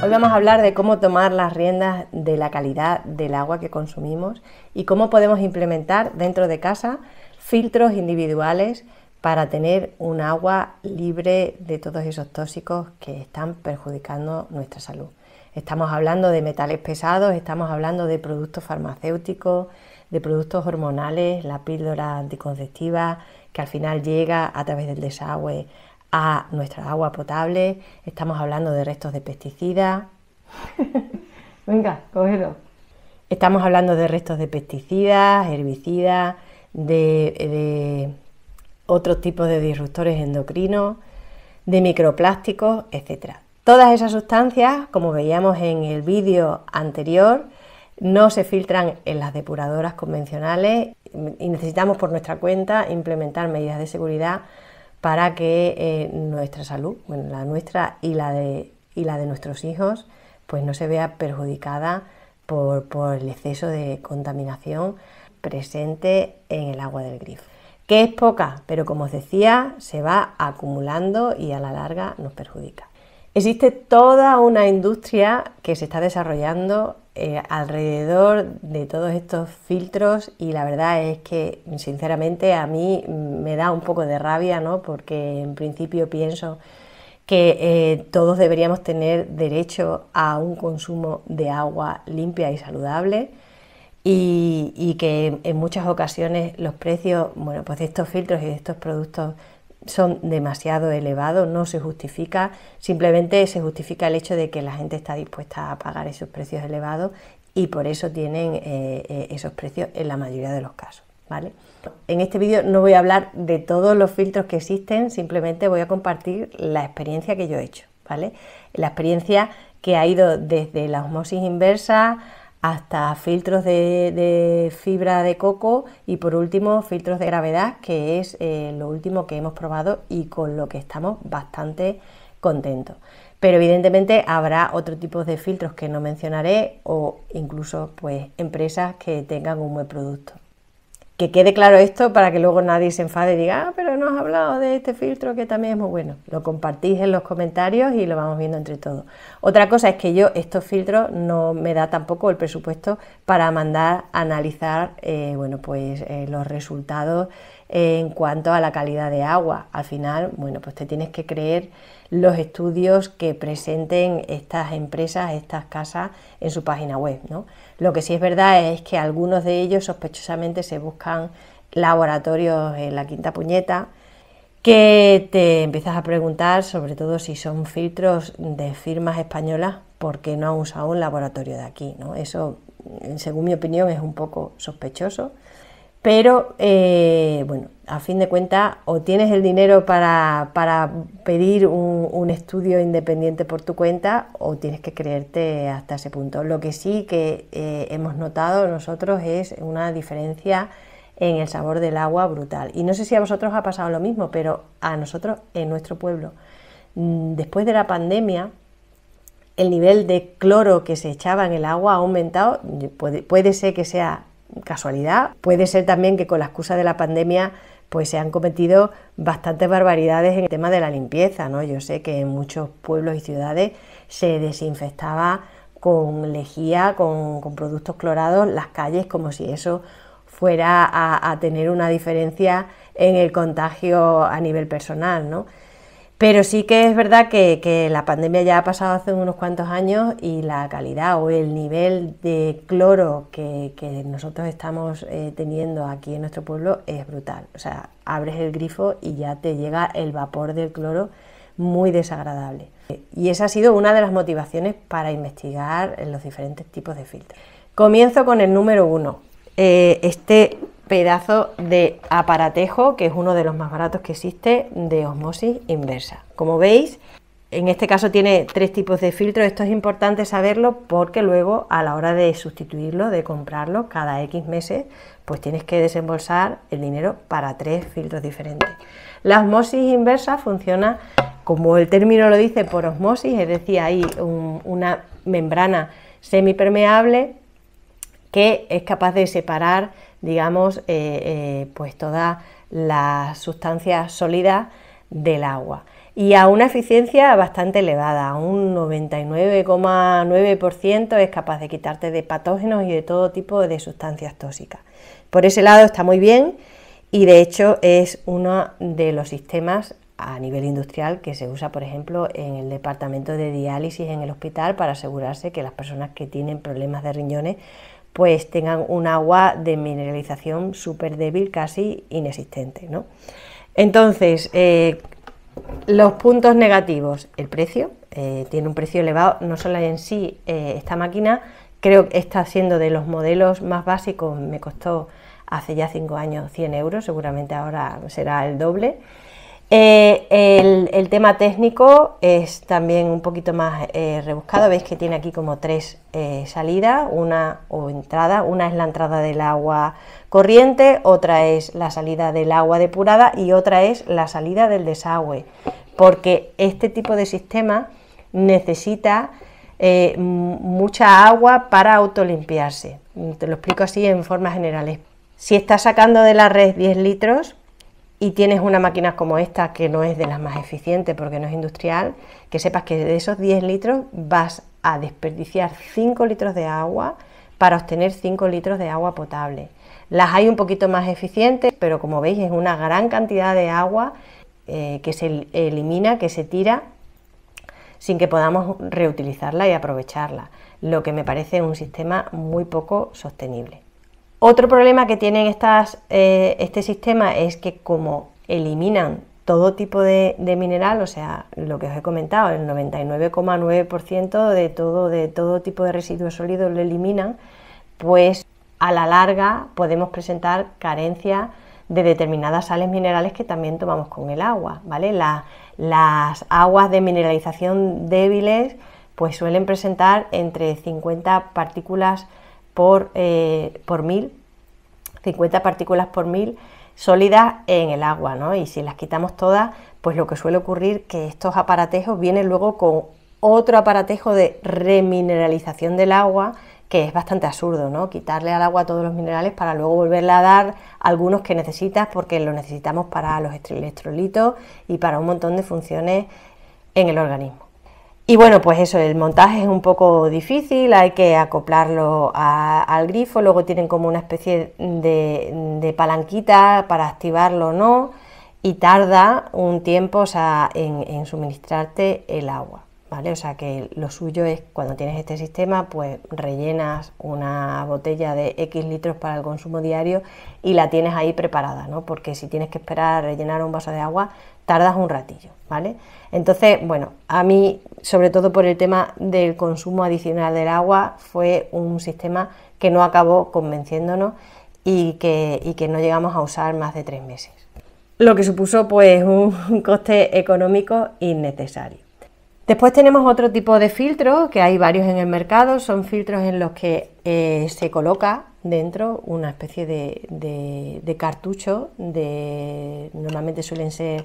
Hoy vamos a hablar de cómo tomar las riendas de la calidad del agua que consumimos y cómo podemos implementar dentro de casa filtros individuales para tener un agua libre de todos esos tóxicos que están perjudicando nuestra salud. Estamos hablando de metales pesados, estamos hablando de productos farmacéuticos, de productos hormonales, la píldora anticonceptiva que al final llega a través del desagüe a nuestra agua potable, estamos hablando de restos de pesticidas. Venga, cógelo. Estamos hablando de restos de pesticidas, herbicidas, de, de otros tipos de disruptores endocrinos, de microplásticos, etc. Todas esas sustancias, como veíamos en el vídeo anterior, no se filtran en las depuradoras convencionales y necesitamos por nuestra cuenta implementar medidas de seguridad para que eh, nuestra salud, bueno, la nuestra y la, de, y la de nuestros hijos, pues no se vea perjudicada por, por el exceso de contaminación presente en el agua del grifo que es poca, pero como os decía, se va acumulando y a la larga nos perjudica. Existe toda una industria que se está desarrollando eh, alrededor de todos estos filtros y la verdad es que sinceramente a mí me da un poco de rabia, Porque en principio pienso que eh, todos deberíamos tener derecho a un consumo de agua limpia y saludable y, y, que en muchas ocasiones los precios, bueno, pues de estos filtros y de estos productos son demasiado elevados, no se justifica, simplemente se justifica el hecho de que la gente está dispuesta a pagar esos precios elevados y por eso tienen eh, eh, esos precios en la mayoría de los casos. ¿vale? En este vídeo no voy a hablar de todos los filtros que existen, simplemente voy a compartir la experiencia que yo he hecho. ¿vale? La experiencia que ha ido desde la osmosis inversa hasta filtros de, fibra de coco y por último filtros de gravedad, que es eh, lo último que hemos probado y con lo que estamos bastante contentos. Pero evidentemente habrá otro tipo de filtros que no mencionaré o incluso pues empresas que tengan un buen producto que quede claro esto para que luego nadie se enfade y diga, ah, pero no has hablado de este filtro que también es muy bueno. Lo compartís en los comentarios y lo vamos viendo entre todos. Otra cosa es que yo estos filtros no me da tampoco el presupuesto para mandar a analizar eh, bueno, pues, eh, los resultados en cuanto a la calidad de agua. Al final, bueno, pues te tienes que creer los estudios que presenten estas empresas, estas casas en su página web. ¿no? Lo que sí es verdad es que algunos de ellos sospechosamente se buscan laboratorios en la quinta puñeta, que te empiezas a preguntar, sobre todo si son filtros de firmas españolas, porque no han usado un laboratorio de aquí. ¿no? Eso, según mi opinión, es un poco sospechoso. Pero eh, bueno, a fin de cuentas, o tienes el dinero para, pedir un, estudio independiente por tu cuenta, o tienes que creerte hasta ese punto. Lo que sí que eh, hemos notado nosotros es una diferencia en el sabor del agua brutal. Y no sé si a vosotros ha pasado lo mismo, pero a nosotros en nuestro pueblo, mm, después de la pandemia, el nivel de cloro que se echaba en el agua ha aumentado. puede ser que sea casualidad. Puede ser también que con la excusa de la pandemia pues se han cometido bastantes barbaridades en el tema de la limpieza, ¿no? Yo sé que en muchos pueblos y ciudades se desinfectaba con lejía, con, productos clorados las calles como si eso fuera a, a, tener una diferencia en el contagio a nivel personal, ¿no? Pero sí que es verdad que, la pandemia ya ha pasado hace unos cuantos años y la calidad o el nivel de cloro que, nosotros estamos eh, teniendo aquí en nuestro pueblo es brutal. O sea, abres el grifo y ya te llega el vapor del cloro muy desagradable. Y esa ha sido una de las motivaciones para investigar los diferentes tipos de filtros. Comienzo con el número uno. Eh, este pedazo de aparatejo, que es uno de los más baratos que existe, de osmosis inversa. Como veis, en este caso tiene tres tipos de filtros. Esto es importante saberlo porque luego a la hora de sustituirlo, de comprarlo cada X meses, pues tienes que desembolsar el dinero para tres filtros diferentes. La osmosis inversa funciona, como el término lo dice, por osmosis, es decir, hay una membrana semipermeable que es capaz de separar digamos, eh, eh, pues todas las sustancias sólidas del agua y a una eficiencia bastante elevada, un 99,9% es capaz de quitarte de patógenos y de todo tipo de sustancias tóxicas. Por ese lado está muy bien y de hecho es uno de los sistemas a nivel industrial que se usa, por ejemplo, en el departamento de diálisis en el hospital para asegurarse que las personas que tienen problemas de riñones pues tengan un agua de mineralización súper débil, casi inexistente. ¿no? Entonces, eh, los puntos negativos, el precio, eh, tiene un precio elevado, no solo en sí eh, esta máquina, creo que está siendo de los modelos más básicos, me costó hace ya cinco años 100 euros, seguramente ahora será el doble. Eh, el, tema técnico es también un poquito más eh, rebuscado. Veis que tiene aquí como tres eh, salidas, una o entrada. Una es la entrada del agua corriente, otra es la salida del agua depurada y otra es la salida del desagüe. Porque este tipo de sistema necesita mucha agua para autolimpiarse. Te lo explico así en forma generales. Si estás sacando de la red 10 litros, y tienes una máquina como esta que no es de las más eficientes porque no es industrial, que sepas que de esos 10 litros vas a desperdiciar 5 litros de agua para obtener 5 litros de agua potable. Las hay un poquito más eficientes, pero como veis es una gran cantidad de agua eh, que se elimina, que se tira sin que podamos reutilizarla y aprovecharla, lo que me parece un sistema muy poco sostenible. Otro problema que tienen eh, este sistema es que como eliminan todo tipo de, mineral, o sea, lo que os he comentado, el 99,9% de todo, tipo de residuos sólidos lo eliminan, pues a la larga podemos presentar carencia de determinadas sales minerales que también tomamos con el agua, las aguas de mineralización débiles pues suelen presentar entre 50 partículas eh, por, mil, 50 partículas por mil sólidas en el agua, ¿no? Y si las quitamos todas, pues lo que suele ocurrir es que estos aparatejos vienen luego con otro aparatejo de remineralización del agua que es bastante absurdo, ¿no? Quitarle al agua todos los minerales para luego volverle a dar algunos que necesitas porque lo necesitamos para los electrolitos y para un montón de funciones en el organismo. Y bueno, pues eso, el montaje es un poco difícil, hay que acoplarlo al grifo, luego tienen como una especie de, palanquita para activarlo o no, y tarda un tiempo en suministrarte el agua. O sea que lo suyo es cuando tienes este sistema, pues rellenas una botella de X litros para el consumo diario y la tienes ahí preparada, ¿no? Porque si tienes que esperar a rellenar un vaso de agua, tardas un ratillo, ¿vale? Entonces, bueno, a mí, sobre todo por el tema del consumo adicional del agua, fue un sistema que no acabó convenciéndonos y que, y que no llegamos a usar más de tres meses. Lo que supuso pues un coste económico innecesario. Después tenemos otro tipo de filtros, que hay varios en el mercado, son filtros en los que eh, se coloca dentro una especie de, cartucho, normalmente suelen ser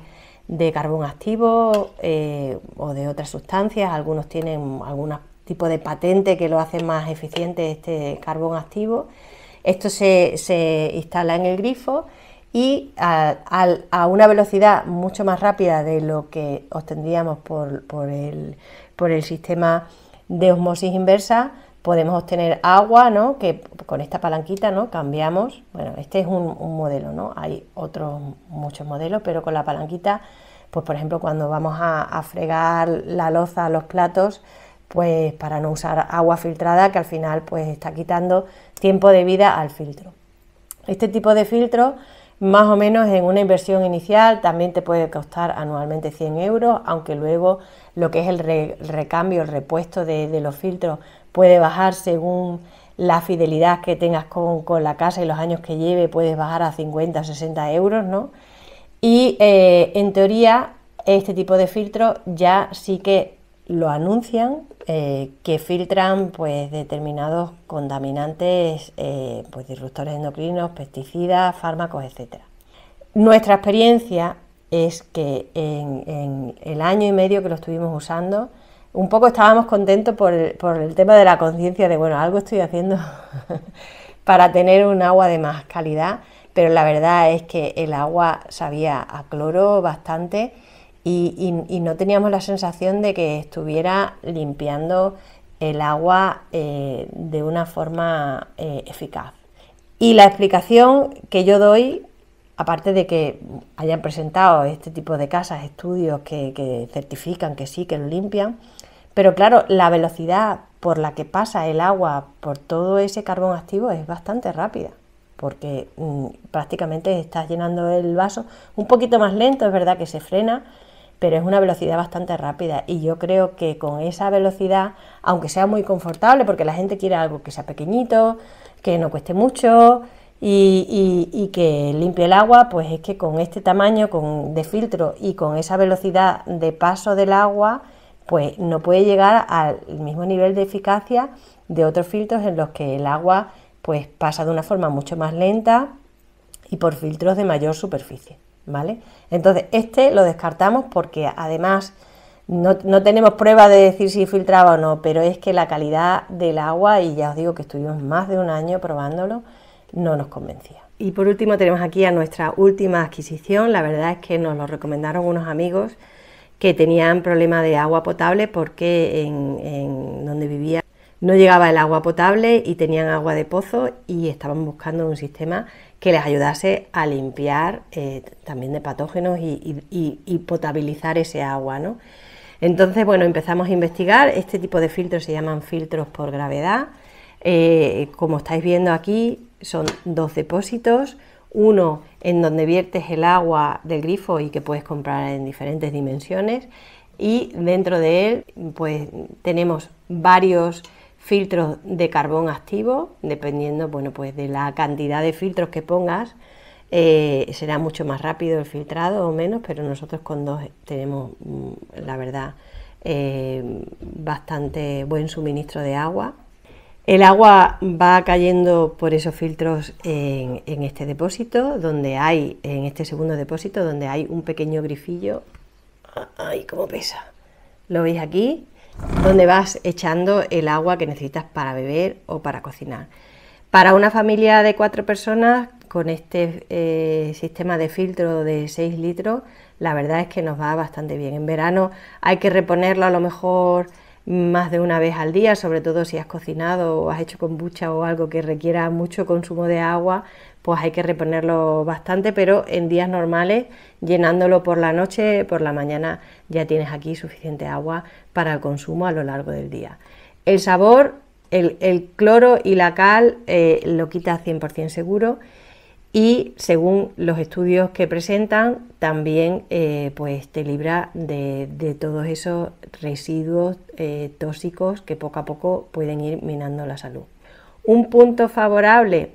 de carbón activo eh, o de otras sustancias, algunos tienen algún tipo de patente que lo hace más eficiente este carbón activo. Esto se instala en el grifo y a, una velocidad mucho más rápida de lo que obtendríamos por, el, sistema de osmosis inversa, podemos obtener agua, ¿no? Que con esta palanquita, ¿no? Cambiamos. Bueno, este es un, modelo, ¿no? Hay otros muchos modelos, pero con la palanquita, pues por ejemplo, cuando vamos a, fregar la loza, los platos, pues para no usar agua filtrada, que al final pues está quitando tiempo de vida al filtro. Este tipo de filtro más o menos en una inversión inicial también te puede costar anualmente 100 euros, aunque luego lo que es el, recambio, el repuesto de, los filtros puede bajar según la fidelidad que tengas con, la casa y los años que lleve, puedes bajar a 50 o 60 euros, ¿no? Y eh, en teoría este tipo de filtros ya sí que lo anuncian eh, que filtran pues, determinados contaminantes, eh, pues, disruptores endocrinos, pesticidas, fármacos, etc. Nuestra experiencia es que en, el año y medio que lo estuvimos usando, un poco estábamos contentos por por el tema de la conciencia de, bueno, algo estoy haciendo para tener un agua de más calidad, pero la verdad es que el agua sabía a cloro bastante y, no teníamos la sensación de que estuviera limpiando el agua eh, de una forma eh, eficaz. Y la explicación que yo doy, aparte de que hayan presentado este tipo de casas, estudios que, certifican que sí, que lo limpian, pero claro, la velocidad por la que pasa el agua por todo ese carbón activo es bastante rápida, porque mm, prácticamente estás llenando el vaso un poquito más lento, es verdad que se frena, pero es una velocidad bastante rápida y yo creo que con esa velocidad, aunque sea muy confortable, porque la gente quiere algo que sea pequeñito, que no cueste mucho y, que limpie el agua, pues es que con este tamaño con, de filtro y con esa velocidad de paso del agua, pues no puede llegar al mismo nivel de eficacia de otros filtros en los que el agua pues pasa de una forma mucho más lenta y por filtros de mayor superficie. ¿vale? Entonces, este lo descartamos porque además no, tenemos prueba de decir si filtraba o no, pero es que la calidad del agua, y ya os digo que estuvimos más de un año probándolo, no nos convencía. Y por último tenemos aquí a nuestra última adquisición, la verdad es que nos lo recomendaron unos amigos que tenían problema de agua potable porque en, en donde vivía no llegaba el agua potable y tenían agua de pozo y estaban buscando un sistema que les ayudase a limpiar eh, también de patógenos y, potabilizar ese agua. Entonces, bueno, empezamos a investigar. Este tipo de filtros se llaman filtros por gravedad. Eh, como estáis viendo aquí, son dos depósitos. Uno en donde viertes el agua del grifo y que puedes comprar en diferentes dimensiones. Y dentro de él, pues tenemos varios filtros de carbón activo, dependiendo bueno, pues de la cantidad de filtros que pongas, eh, será mucho más rápido el filtrado o menos, pero nosotros con dos tenemos, mm, la verdad, eh, bastante buen suministro de agua. El agua va cayendo por esos filtros en, en este depósito, donde hay, en este segundo depósito, donde hay un pequeño grifillo. ¡Ay, cómo pesa! Lo veis aquí, donde vas echando el agua que necesitas para beber o para cocinar. Para una familia de cuatro personas, con este eh, sistema de filtro de 6 litros, la verdad es que nos va bastante bien. En verano hay que reponerlo a lo mejor más de una vez al día, sobre todo si has cocinado o has hecho kombucha o algo que requiera mucho consumo de agua, pues hay que reponerlo bastante, pero en días normales, llenándolo por la noche, por la mañana ya tienes aquí suficiente agua para el consumo a lo largo del día. El sabor, el, cloro y la cal eh, lo quita 100% seguro y según los estudios que presentan, también eh, pues te libra de, todos esos residuos eh, tóxicos que poco a poco pueden ir minando la salud. Un punto favorable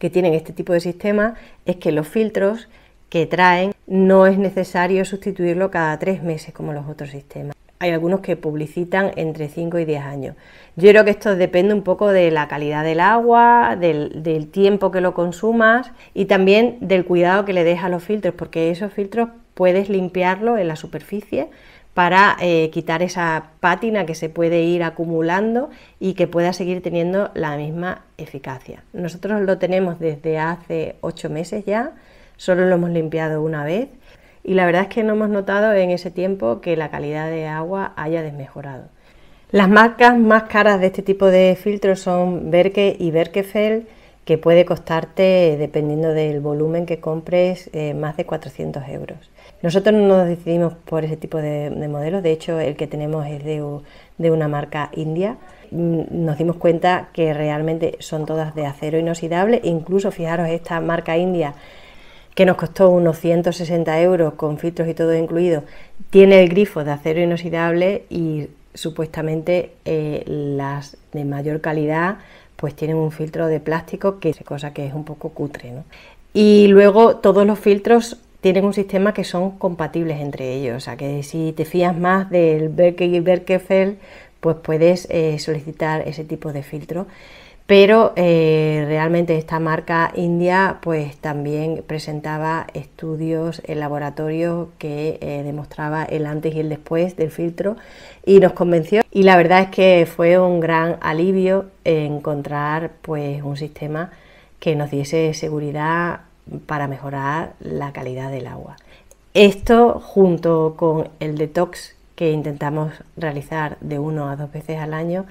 que tienen este tipo de sistemas es que los filtros que traen no es necesario sustituirlo cada tres meses como los otros sistemas. Hay algunos que publicitan entre 5 y 10 años. Yo creo que esto depende un poco de la calidad del agua, del, del tiempo que lo consumas y también del cuidado que le dejas a los filtros, porque esos filtros puedes limpiarlo en la superficie para eh, quitar esa pátina que se puede ir acumulando y que pueda seguir teniendo la misma eficacia. Nosotros lo tenemos desde hace 8 meses ya, solo lo hemos limpiado una vez y la verdad es que no hemos notado en ese tiempo que la calidad de agua haya desmejorado. Las marcas más caras de este tipo de filtros son Berke y Berkefeld, que puede costarte, dependiendo del volumen que compres, eh, más de 400 euros. Nosotros no nos decidimos por ese tipo de, modelos, de hecho el que tenemos es de, una marca india. Mm, nos dimos cuenta que realmente son todas de acero inoxidable, e incluso fijaros esta marca india que nos costó unos 160 euros con filtros y todo incluido, tiene el grifo de acero inoxidable y supuestamente eh, las de mayor calidad pues tienen un filtro de plástico que es cosa que es un poco cutre. Y luego todos los filtros tienen un sistema que son compatibles entre ellos. O sea, que si te fías más del Berke y Berkefeld, pues puedes eh, solicitar ese tipo de filtro. Pero eh, realmente esta marca india pues también presentaba estudios en laboratorio que eh, demostraba el antes y el después del filtro y nos convenció. Y la verdad es que fue un gran alivio encontrar pues un sistema que nos diese seguridad para mejorar la calidad del agua. Esto junto con el detox que intentamos realizar de uno a dos veces al año,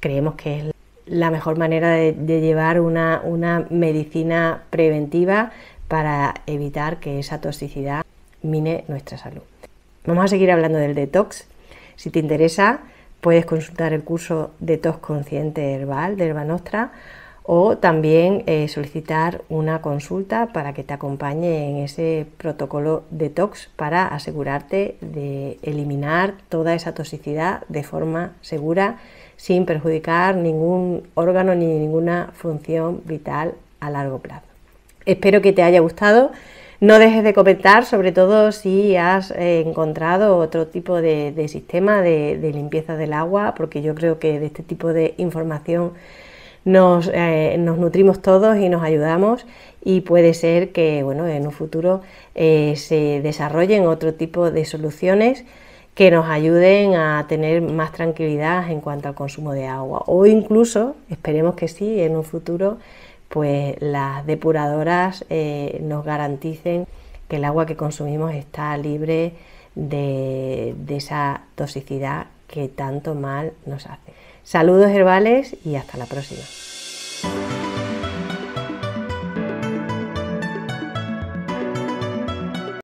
creemos que es la mejor manera de, llevar una, una medicina preventiva para evitar que esa toxicidad mine nuestra salud. Vamos a seguir hablando del detox. Si te interesa, puedes consultar el curso Detox Consciente Herbal de Herba Nostra o también eh, solicitar una consulta para que te acompañe en ese protocolo detox para asegurarte de eliminar toda esa toxicidad de forma segura sin perjudicar ningún órgano ni ninguna función vital a largo plazo. Espero que te haya gustado. No dejes de comentar, sobre todo si has eh, encontrado otro tipo de, sistema de, de limpieza del agua, porque yo creo que de este tipo de información eh, nos, nutrimos todos y nos ayudamos y puede ser que bueno, en un futuro eh, se desarrollen otro tipo de soluciones que nos ayuden a tener más tranquilidad en cuanto al consumo de agua o incluso, esperemos que sí, en un futuro, pues las depuradoras eh, nos garanticen que el agua que consumimos está libre de esa toxicidad que tanto mal nos hace. Saludos herbales y hasta la próxima.